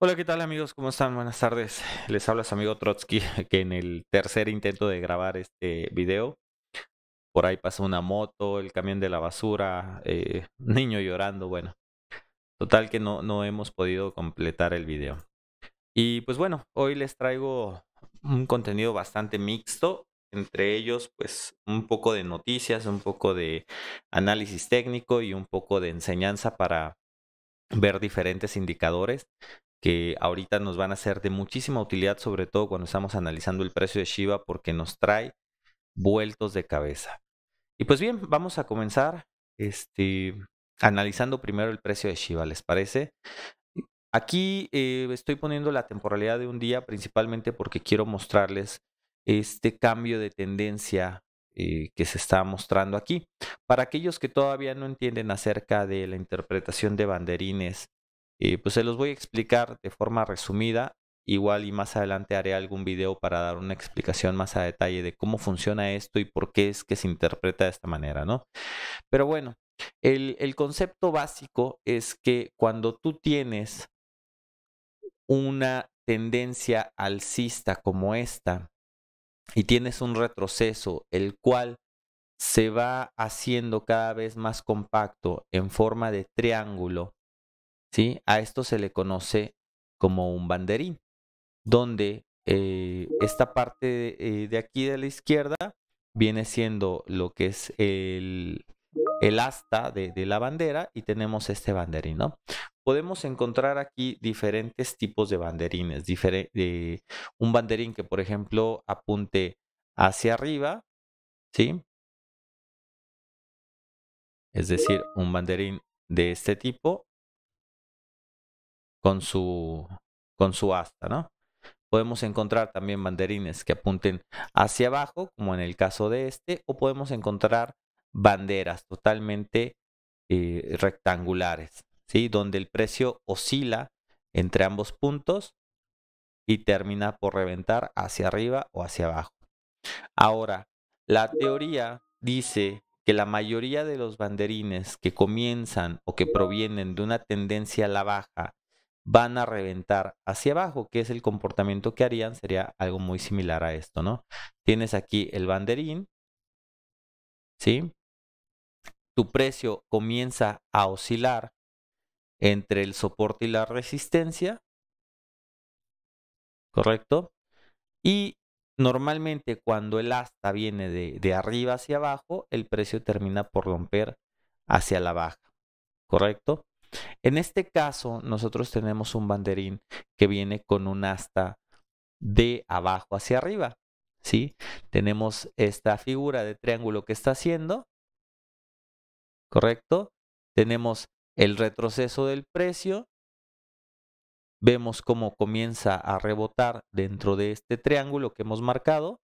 Hola, ¿qué tal amigos? ¿Cómo están? Buenas tardes. Les habla su amigo Trotsky, que en el tercer intento de grabar este video, por ahí pasó una moto, el camión de la basura, eh, niño llorando, bueno. Total que no, no hemos podido completar el video. Y pues bueno, hoy les traigo un contenido bastante mixto, entre ellos pues un poco de noticias, un poco de análisis técnico y un poco de enseñanza para ver diferentes indicadores que ahorita nos van a ser de muchísima utilidad, sobre todo cuando estamos analizando el precio de Shiba, porque nos trae vueltos de cabeza. Y pues bien, vamos a comenzar este, analizando primero el precio de Shiba, ¿les parece? Aquí eh, estoy poniendo la temporalidad de un día principalmente porque quiero mostrarles este cambio de tendencia eh, que se está mostrando aquí. Para aquellos que todavía no entienden acerca de la interpretación de banderines y pues se los voy a explicar de forma resumida. Igual y más adelante haré algún video para dar una explicación más a detalle de cómo funciona esto y por qué es que se interpreta de esta manera, ¿no? Pero bueno, el, el concepto básico es que cuando tú tienes una tendencia alcista como esta y tienes un retroceso, el cual se va haciendo cada vez más compacto en forma de triángulo, ¿sí? A esto se le conoce como un banderín, donde eh, esta parte eh, de, aquí de la izquierda viene siendo lo que es el, el asta de, la bandera y tenemos este banderín, Podemos encontrar aquí diferentes tipos de banderines, un banderín que por ejemplo apunte hacia arriba, ¿sí? Es decir, un banderín de este tipo con su, con su asta, ¿no? Podemos encontrar también banderines que apunten hacia abajo, como en el caso de este, o podemos encontrar banderas totalmente eh, rectangulares, ¿sí? Donde el precio oscila entre ambos puntos y termina por reventar hacia arriba o hacia abajo. Ahora, la teoría dice que la mayoría de los banderines que comienzan o que provienen de una tendencia a la baja van a reventar hacia abajo, que es el comportamiento que harían, sería algo muy similar a esto, ¿no? Tienes aquí el banderín, ¿sí? Tu precio comienza a oscilar entre el soporte y la resistencia, ¿correcto? Y normalmente cuando el asta viene de, de arriba hacia abajo, el precio termina por romper hacia la baja, ¿correcto? En este caso, nosotros tenemos un banderín que viene con un asta de abajo hacia arriba. ¿sí? Tenemos esta figura de triángulo que está haciendo, ¿correcto? Tenemos el retroceso del precio. Vemos cómo comienza a rebotar dentro de este triángulo que hemos marcado.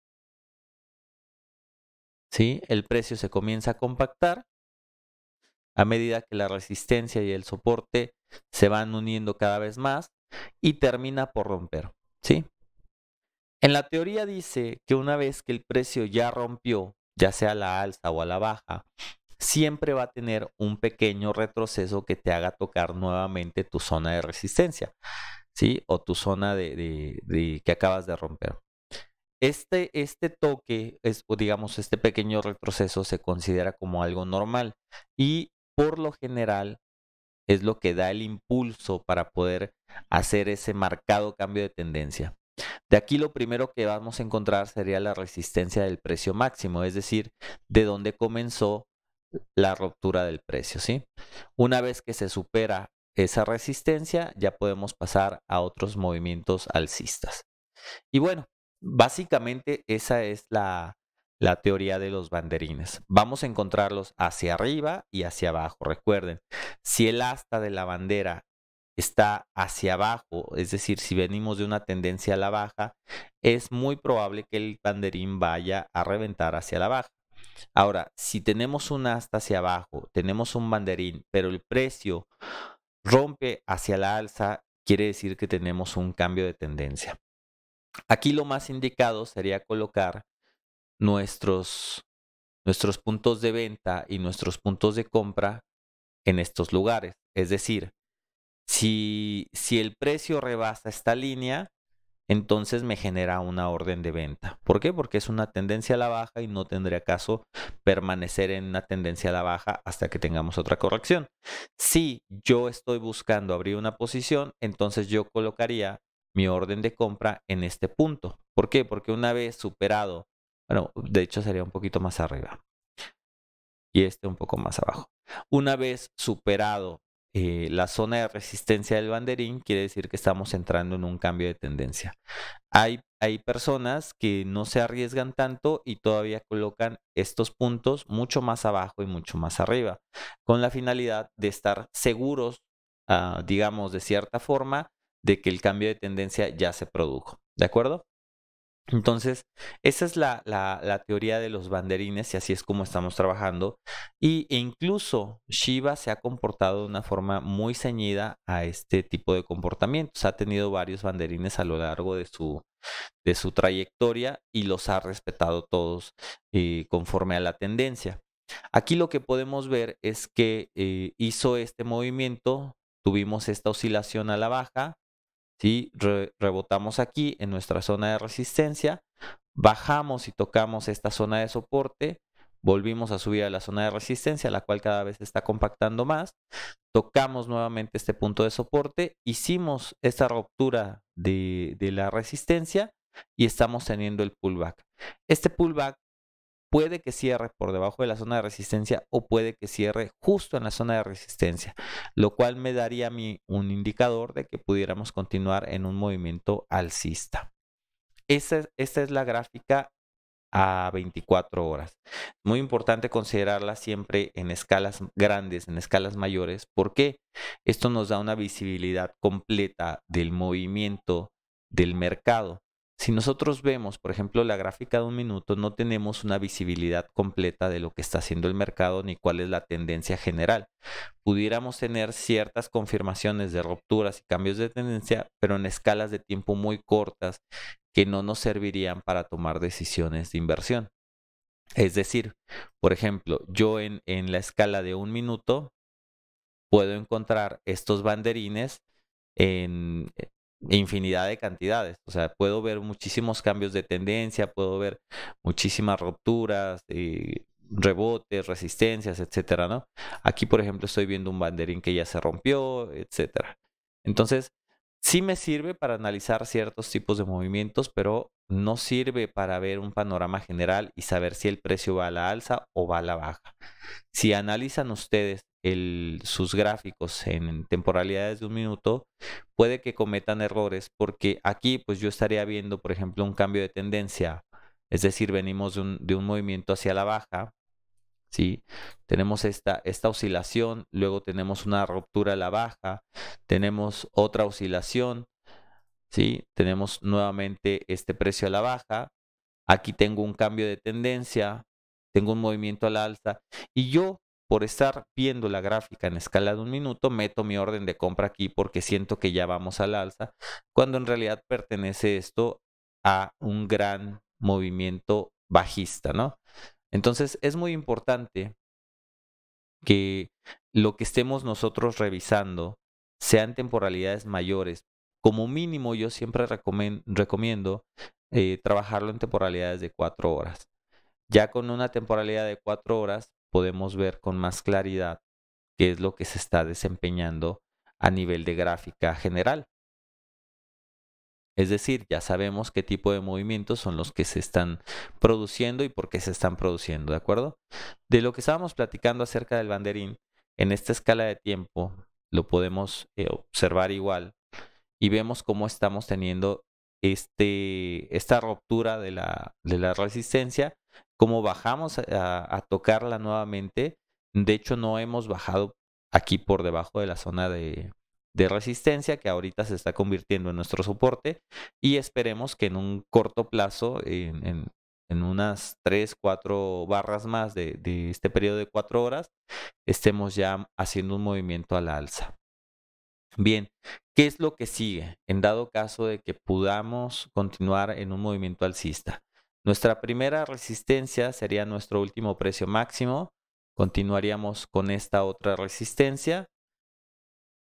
¿Sí? El precio se comienza a compactar a medida que la resistencia y el soporte se van uniendo cada vez más y termina por romper, ¿sí? En la teoría dice que una vez que el precio ya rompió, ya sea a la alza o a la baja, siempre va a tener un pequeño retroceso que te haga tocar nuevamente tu zona de resistencia, ¿sí? O tu zona de, que acabas de romper. Este, este toque, es, o digamos, este pequeño retroceso se considera como algo normal y por lo general es lo que da el impulso para poder hacer ese marcado cambio de tendencia. De aquí lo primero que vamos a encontrar sería la resistencia del precio máximo, es decir, de dónde comenzó la ruptura del precio, ¿sí? Una vez que se supera esa resistencia, ya podemos pasar a otros movimientos alcistas. Y bueno, básicamente esa es la, la teoría de los banderines. Vamos a encontrarlos hacia arriba y hacia abajo. Recuerden, si el asta de la bandera está hacia abajo, es decir, si venimos de una tendencia a la baja, es muy probable que el banderín vaya a reventar hacia la baja. Ahora, si tenemos un asta hacia abajo, tenemos un banderín, pero el precio rompe hacia la alza, quiere decir que tenemos un cambio de tendencia. Aquí lo más indicado sería colocar nuestros, nuestros puntos de venta y nuestros puntos de compra en estos lugares. Es decir, si, si el precio rebasa esta línea, entonces me genera una orden de venta. ¿Por qué? Porque es una tendencia a la baja y no tendría caso permanecer en una tendencia a la baja hasta que tengamos otra corrección. Si yo estoy buscando abrir una posición, entonces yo colocaría mi orden de compra en este punto. ¿Por qué? Porque una vez superado bueno, de hecho sería un poquito más arriba. Y este un poco más abajo. Una vez superado eh, la zona de resistencia del banderín, quiere decir que estamos entrando en un cambio de tendencia. Hay, hay personas que no se arriesgan tanto y todavía colocan estos puntos mucho más abajo y mucho más arriba, con la finalidad de estar seguros, ah, digamos, de cierta forma, de que el cambio de tendencia ya se produjo. ¿De acuerdo? Entonces, esa es la, teoría de los banderines y así es como estamos trabajando. Y e incluso Shiva se ha comportado de una forma muy ceñida a este tipo de comportamientos. Ha tenido varios banderines a lo largo de su, de su trayectoria y los ha respetado todos eh, conforme a la tendencia. Aquí lo que podemos ver es que eh, hizo este movimiento, tuvimos esta oscilación a la baja, si rebotamos aquí en nuestra zona de resistencia, bajamos y tocamos esta zona de soporte, volvimos a subir a la zona de resistencia, la cual cada vez está compactando más, tocamos nuevamente este punto de soporte, hicimos esta ruptura de la resistencia y estamos teniendo el pullback. Este pullback puede que cierre por debajo de la zona de resistencia o puede que cierre justo en la zona de resistencia, lo cual me daría a mí un indicador de que pudiéramos continuar en un movimiento alcista. Esta, es la gráfica a 24 horas. Muy importante considerarla siempre en escalas grandes, en escalas mayores, porque esto nos da una visibilidad completa del movimiento del mercado. Si nosotros vemos, por ejemplo, la gráfica de un minuto, no tenemos una visibilidad completa de lo que está haciendo el mercado ni cuál es la tendencia general. Pudiéramos tener ciertas confirmaciones de rupturas y cambios de tendencia, pero en escalas de tiempo muy cortas que no nos servirían para tomar decisiones de inversión. Es decir, por ejemplo, yo en, la escala de un minuto puedo encontrar estos banderines en, infinidad de cantidades. O sea, puedo ver muchísimos cambios de tendencia, puedo ver muchísimas rupturas, eh, rebotes, resistencias, etcétera, ¿no? Aquí, por ejemplo, estoy viendo un banderín que ya se rompió, etcétera. Entonces, sí me sirve para analizar ciertos tipos de movimientos, pero no sirve para ver un panorama general y saber si el precio va a la alza o va a la baja. Si analizan ustedes sus gráficos en temporalidades de un minuto, puede que cometan errores porque aquí pues yo estaría viendo, por ejemplo, un cambio de tendencia. Es decir, venimos de un, movimiento hacia la baja, ¿sí? Tenemos esta, esta oscilación, luego tenemos una ruptura a la baja, tenemos otra oscilación, ¿sí? Tenemos nuevamente este precio a la baja, aquí tengo un cambio de tendencia, tengo un movimiento a la alza y yo por estar viendo la gráfica en escala de un minuto, meto mi orden de compra aquí porque siento que ya vamos al alza, cuando en realidad pertenece esto a un gran movimiento bajista, ¿no? Entonces es muy importante que lo que estemos nosotros revisando sean temporalidades mayores. Como mínimo yo siempre recomiendo eh, trabajarlo en temporalidades de cuatro horas. Ya con una temporalidad de cuatro horas podemos ver con más claridad qué es lo que se está desempeñando a nivel de gráfica general. Es decir, ya sabemos qué tipo de movimientos son los que se están produciendo y por qué se están produciendo, ¿de acuerdo? De lo que estábamos platicando acerca del banderín, en esta escala de tiempo lo podemos eh, observar igual y vemos cómo estamos teniendo este, esta ruptura de la resistencia como bajamos a, tocarla nuevamente, de hecho no hemos bajado aquí por debajo de la zona de, de resistencia que ahorita se está convirtiendo en nuestro soporte y esperemos que en un corto plazo, en, unas 3, 4 barras más de, de, este periodo de 4 horas, estemos ya haciendo un movimiento a la alza. Bien, ¿qué es lo que sigue en dado caso de que podamos continuar en un movimiento alcista? Nuestra primera resistencia sería nuestro último precio máximo. Continuaríamos con esta otra resistencia.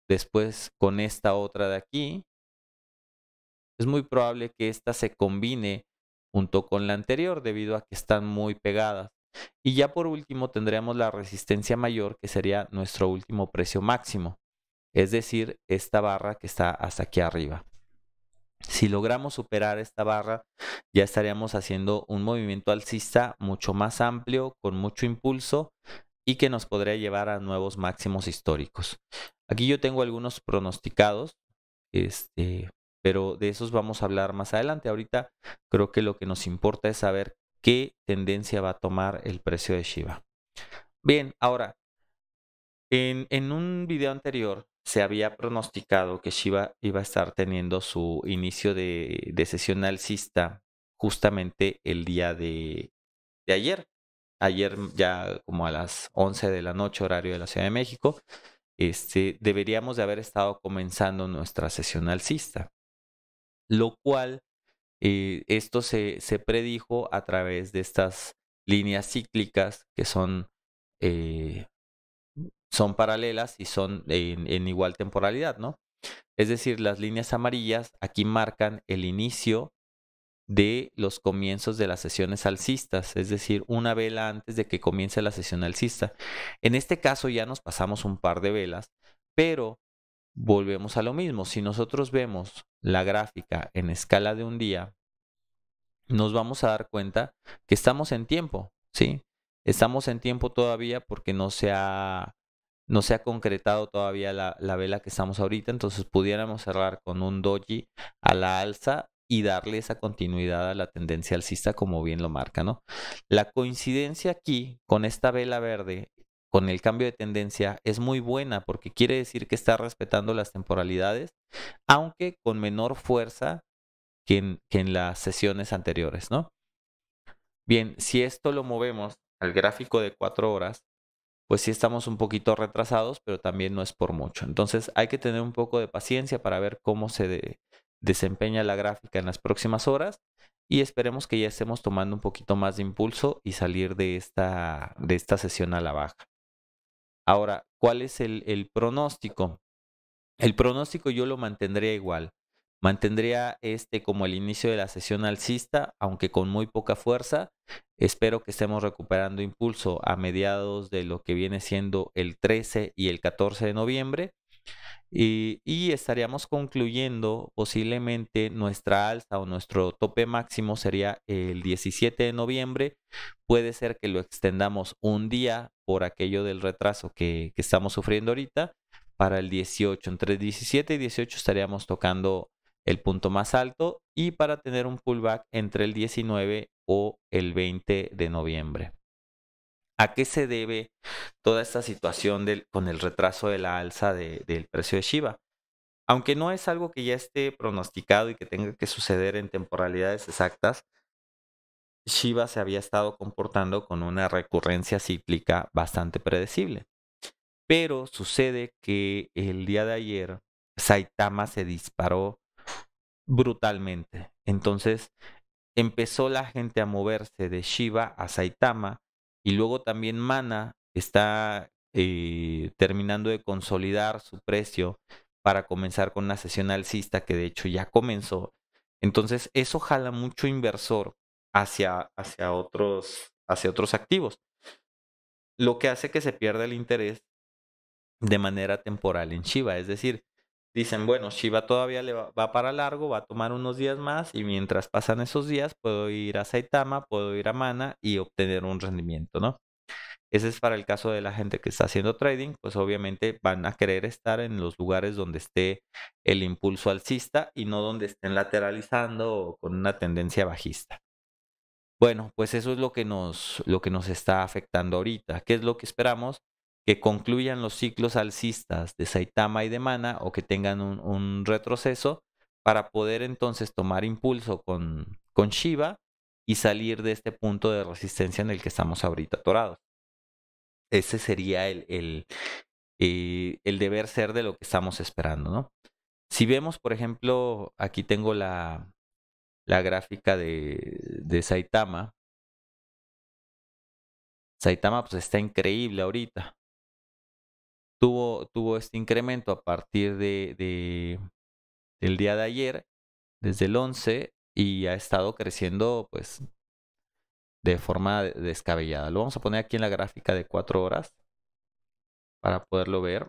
Después con esta otra de aquí. Es muy probable que esta se combine junto con la anterior debido a que están muy pegadas. Y ya por último tendríamos la resistencia mayor que sería nuestro último precio máximo. Es decir, esta barra que está hasta aquí arriba. Si logramos superar esta barra, ya estaríamos haciendo un movimiento alcista mucho más amplio, con mucho impulso y que nos podría llevar a nuevos máximos históricos. Aquí yo tengo algunos pronosticados, este, pero de esos vamos a hablar más adelante. Ahorita creo que lo que nos importa es saber qué tendencia va a tomar el precio de Shiba. Bien, ahora, en, en un video anterior se había pronosticado que Shiva iba a estar teniendo su inicio de, sesión alcista justamente el día de, ayer. Ayer ya como a las 11 de la noche horario de la Ciudad de México, este, deberíamos de haber estado comenzando nuestra sesión alcista. Lo cual, eh, esto se, se, predijo a través de estas líneas cíclicas que son eh, son paralelas y son en, igual temporalidad, ¿no? Es decir, las líneas amarillas aquí marcan el inicio de los comienzos de las sesiones alcistas, es decir, una vela antes de que comience la sesión alcista. En este caso ya nos pasamos un par de velas, pero volvemos a lo mismo. Si nosotros vemos la gráfica en escala de un día, nos vamos a dar cuenta que estamos en tiempo, ¿sí? Estamos en tiempo todavía porque no se ha no se ha concretado todavía la, vela que estamos ahorita, entonces pudiéramos cerrar con un doji a la alza y darle esa continuidad a la tendencia alcista como bien lo marca, ¿no? La coincidencia aquí con esta vela verde, con el cambio de tendencia, es muy buena porque quiere decir que está respetando las temporalidades, aunque con menor fuerza que en, que en las sesiones anteriores, ¿no? Bien, si esto lo movemos al gráfico de cuatro horas, pues sí estamos un poquito retrasados, pero también no es por mucho. Entonces hay que tener un poco de paciencia para ver cómo se desempeña la gráfica en las próximas horas y esperemos que ya estemos tomando un poquito más de impulso y salir de esta, de esta sesión a la baja. Ahora, ¿cuál es el, el pronóstico? El pronóstico yo lo mantendré igual. Mantendría este como el inicio de la sesión alcista, aunque con muy poca fuerza. Espero que estemos recuperando impulso a mediados de lo que viene siendo el 13 y el 14 de noviembre. Y, estaríamos concluyendo posiblemente nuestra alza o nuestro tope máximo sería el 17 de noviembre. Puede ser que lo extendamos un día por aquello del retraso que, que estamos sufriendo ahorita para el 18. Entre 17 y 18 estaríamos tocando el punto más alto y para tener un pullback entre el 19 o el 20 de noviembre. ¿A qué se debe toda esta situación con el retraso de la alza del precio de Shiba? Aunque no es algo que ya esté pronosticado y que tenga que suceder en temporalidades exactas, Shiba se había estado comportando con una recurrencia cíclica bastante predecible. Pero sucede que el día de ayer Saitama se disparó brutalmente. Entonces empezó la gente a moverse de Shiba a Saitama y luego también Mana está eh, terminando de consolidar su precio para comenzar con una sesión alcista que de hecho ya comenzó. Entonces eso jala mucho inversor hacia, hacia, otros, hacia otros activos, lo que hace que se pierda el interés de manera temporal en Shiba. Es decir, dicen, bueno, Shiva todavía le va, para largo, va a tomar unos días más y mientras pasan esos días puedo ir a Saitama, puedo ir a Mana y obtener un rendimiento, ¿no? Ese es para el caso de la gente que está haciendo trading, pues obviamente van a querer estar en los lugares donde esté el impulso alcista y no donde estén lateralizando o con una tendencia bajista. Bueno, pues eso es lo que nos, lo que nos está afectando ahorita. ¿Qué es lo que esperamos? que concluyan los ciclos alcistas de Saitama y de Mana o que tengan un, retroceso para poder entonces tomar impulso con, Shiva y salir de este punto de resistencia en el que estamos ahorita atorados. Ese sería el, eh, deber ser de lo que estamos esperando, Si vemos, por ejemplo, aquí tengo la, gráfica de, de Saitama. Saitama pues está increíble ahorita tuvo, este incremento a partir de, del día de ayer, desde el 11, y ha estado creciendo pues de forma descabellada. Lo vamos a poner aquí en la gráfica de 4 horas para poderlo ver.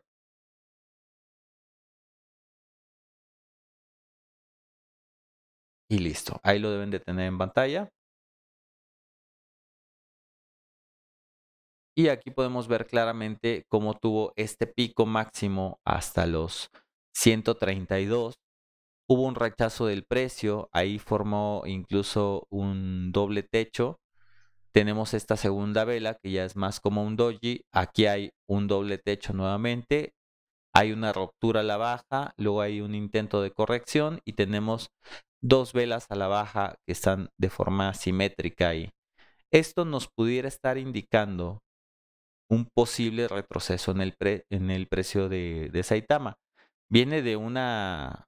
Y listo, ahí lo deben de tener en pantalla. Y aquí podemos ver claramente cómo tuvo este pico máximo hasta los 132. Hubo un rechazo del precio, ahí formó incluso un doble techo. Tenemos esta segunda vela que ya es más como un doji. Aquí hay un doble techo nuevamente hay una ruptura a la baja, luego hay un intento de corrección y tenemos dos velas a la baja que están de forma simétrica ahí. Esto nos pudiera estar indicando un posible retroceso en el, en el precio de, Saitama. Viene de una,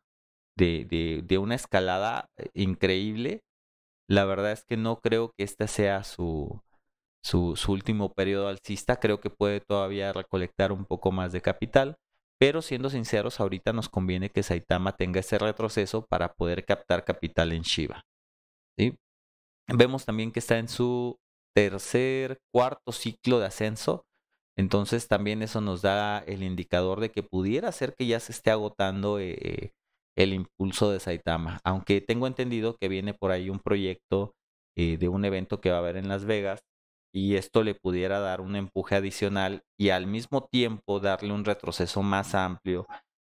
de, de, una escalada eh, increíble. La verdad es que no creo que este sea su, su, último periodo alcista. Creo que puede todavía recolectar un poco más de capital. Pero siendo sinceros, ahorita nos conviene que Saitama tenga ese retroceso para poder captar capital en Shiba. Vemos también que está en su tercer, cuarto ciclo de ascenso. Entonces también eso nos da el indicador de que pudiera ser que ya se esté agotando eh, eh, el impulso de Saitama. Aunque tengo entendido que viene por ahí un proyecto eh, de un evento que va a haber en Las Vegas y esto le pudiera dar un empuje adicional y al mismo tiempo darle un retroceso más amplio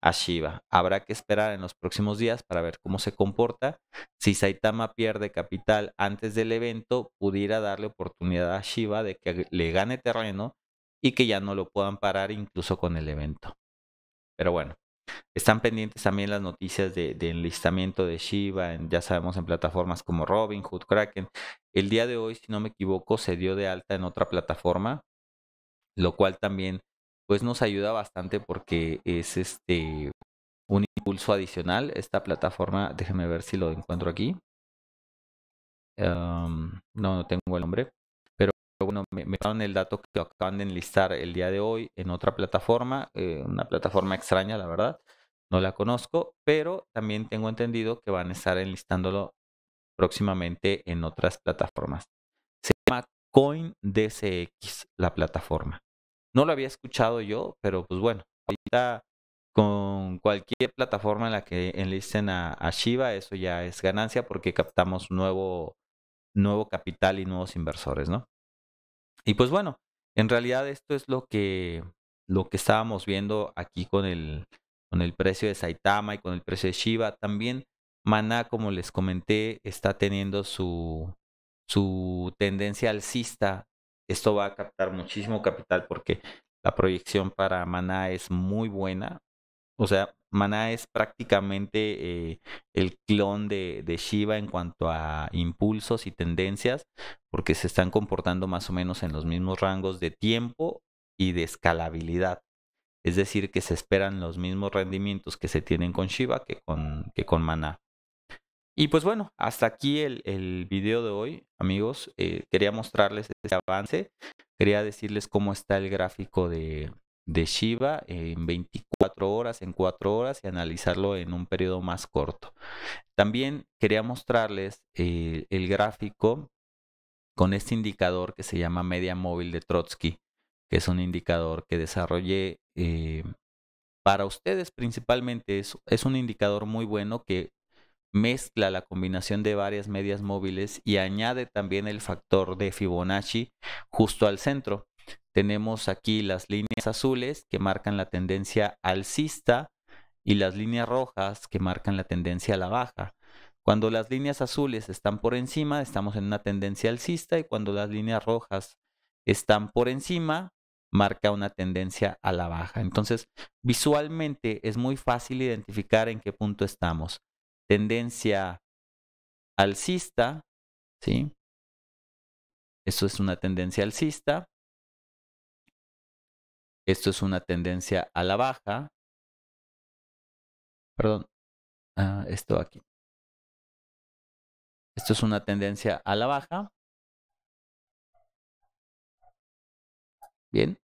a Shiva. Habrá que esperar en los próximos días para ver cómo se comporta. Si Saitama pierde capital antes del evento, pudiera darle oportunidad a Shiva de que le gane terreno y que ya no lo puedan parar incluso con el evento. Pero bueno, están pendientes también las noticias de, enlistamiento de Shiva, ya sabemos en plataformas como Robinhood, Kraken. El día de hoy, si no me equivoco, se dio de alta en otra plataforma, lo cual también pues nos ayuda bastante porque es este un impulso adicional. Esta plataforma, déjenme ver si lo encuentro aquí. no, no tengo el nombre. Pero bueno, me, me el dato que acaban de enlistar el día de hoy en otra plataforma, eh, una plataforma extraña, la verdad. No la conozco, pero también tengo entendido que van a estar enlistándolo próximamente en otras plataformas. Se llama CoinDCX, la plataforma. No lo había escuchado yo, pero pues bueno, ahorita con cualquier plataforma en la que enlisten a, Shiva, eso ya es ganancia porque captamos nuevo, nuevo capital y nuevos inversores, ¿no? Y pues bueno, en realidad esto es lo que, lo que estábamos viendo aquí con el, con el precio de Saitama y con el precio de Shiva. También Mana, como les comenté, está teniendo su, su tendencia alcista esto va a captar muchísimo capital porque la proyección para Maná es muy buena. O sea, Maná es prácticamente eh, el clon de, de Shiva en cuanto a impulsos y tendencias, porque se están comportando más o menos en los mismos rangos de tiempo y de escalabilidad. Es decir, que se esperan los mismos rendimientos que se tienen con Shiba que con, que con Maná. Y pues bueno, hasta aquí el, el video de hoy, amigos. Eh, quería mostrarles este avance. Quería decirles cómo está el gráfico de, de Shiba en 24 horas, en 4 horas y analizarlo en un periodo más corto. También quería mostrarles eh, el gráfico con este indicador que se llama media móvil de Trotsky, que es un indicador que desarrollé eh, para ustedes principalmente. es un indicador muy bueno que mezcla la combinación de varias medias móviles y añade también el factor de Fibonacci justo al centro. Tenemos aquí las líneas azules que marcan la tendencia alcista y las líneas rojas que marcan la tendencia a la baja. Cuando las líneas azules están por encima, estamos en una tendencia alcista y cuando las líneas rojas están por encima, marca una tendencia a la baja. Entonces, visualmente es muy fácil identificar en qué punto estamos tendencia alcista, ¿sí? Esto es una tendencia alcista. Esto es una tendencia a la baja. Perdón, ah, esto aquí. Esto es una tendencia a la baja. Bien.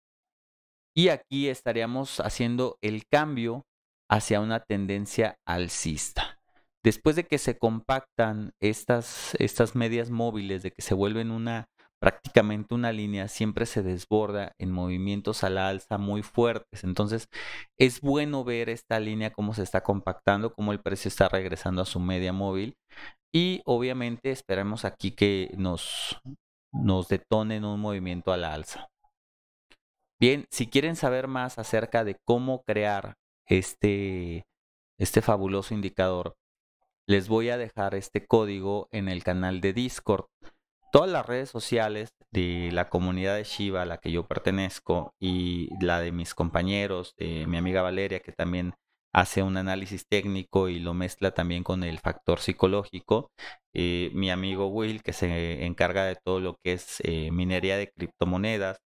Y aquí estaríamos haciendo el cambio hacia una tendencia alcista. Después de que se compactan estas, estas medias móviles, de que se vuelven una prácticamente una línea, siempre se desborda en movimientos a la alza muy fuertes. Entonces es bueno ver esta línea cómo se está compactando, cómo el precio está regresando a su media móvil. Y obviamente esperemos aquí que nos, nos detonen un movimiento a la alza. Bien, si quieren saber más acerca de cómo crear este, este fabuloso indicador, les voy a dejar este código en el canal de Discord. Todas las redes sociales de la comunidad de Shiva a la que yo pertenezco y la de mis compañeros, de mi amiga Valeria que también hace un análisis técnico y lo mezcla también con el factor psicológico. Eh, mi amigo Will que se encarga de todo lo que es eh, minería de criptomonedas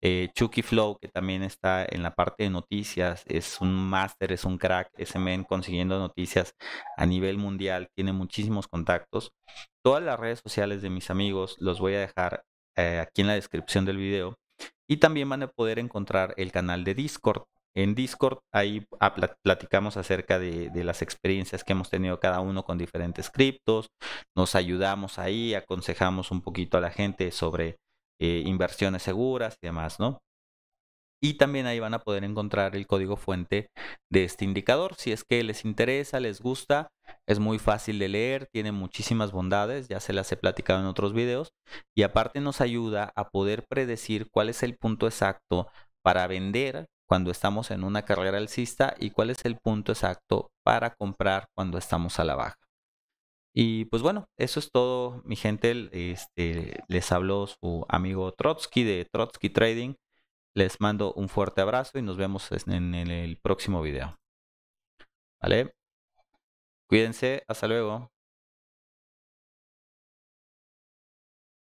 eh, Chucky Flow, que también está en la parte de noticias, es un máster, es un crack, ese men consiguiendo noticias a nivel mundial, tiene muchísimos contactos. Todas las redes sociales de mis amigos los voy a dejar eh, aquí en la descripción del video. Y también van a poder encontrar el canal de Discord. En Discord ahí ah, platicamos acerca de, de las experiencias que hemos tenido cada uno con diferentes criptos, nos ayudamos ahí, aconsejamos un poquito a la gente sobre eh, inversiones seguras y demás, ¿no? Y también ahí van a poder encontrar el código fuente de este indicador. Si es que les interesa, les gusta, es muy fácil de leer, tiene muchísimas bondades, ya se las he platicado en otros videos. Y aparte nos ayuda a poder predecir cuál es el punto exacto para vender cuando estamos en una carrera alcista y cuál es el punto exacto para comprar cuando estamos a la baja. Y pues bueno, eso es todo, mi gente. Este, les habló su amigo Trotsky de Trotsky Trading. Les mando un fuerte abrazo y nos vemos en el próximo video. ¿Vale? Cuídense, hasta luego.